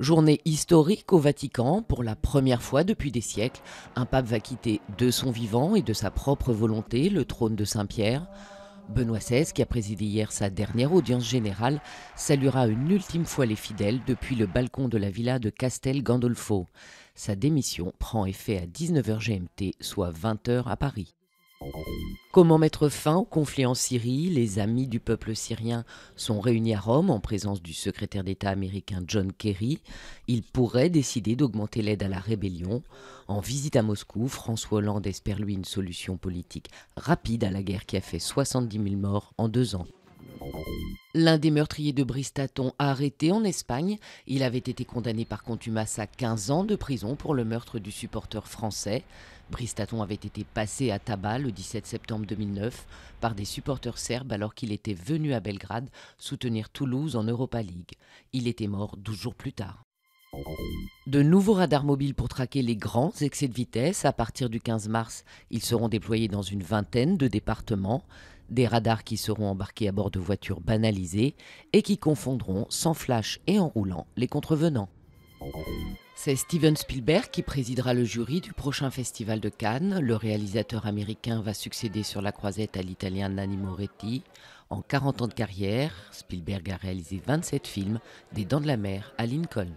Journée historique au Vatican, pour la première fois depuis des siècles, un pape va quitter de son vivant et de sa propre volonté le trône de Saint-Pierre. Benoît XVI, qui a présidé hier sa dernière audience générale, saluera une ultime fois les fidèles depuis le balcon de la villa de Castel Gandolfo. Sa démission prend effet à 19h GMT, soit 20h à Paris. Comment mettre fin au conflit en Syrie Les amis du peuple syrien sont réunis à Rome en présence du secrétaire d'État américain John Kerry. Il pourrait décider d'augmenter l'aide à la rébellion. En visite à Moscou, François Hollande espère lui une solution politique rapide à la guerre qui a fait 70 000 morts en deux ans. L'un des meurtriers de Bristaton arrêté en Espagne, il avait été condamné par contumace à 15 ans de prison pour le meurtre du supporter français. Bristaton avait été passé à tabac le 17 septembre 2009 par des supporters serbes alors qu'il était venu à Belgrade soutenir Toulouse en Europa League. Il était mort 12 jours plus tard. De nouveaux radars mobiles pour traquer les grands excès de vitesse. À partir du 15 mars, ils seront déployés dans une vingtaine de départements des radars qui seront embarqués à bord de voitures banalisées et qui confondront sans flash et en roulant les contrevenants. C'est Steven Spielberg qui présidera le jury du prochain festival de Cannes. Le réalisateur américain va succéder sur la croisette à l'italien Nanni Moretti. En 40 ans de carrière, Spielberg a réalisé 27 films, des Dents de la Mer à Lincoln.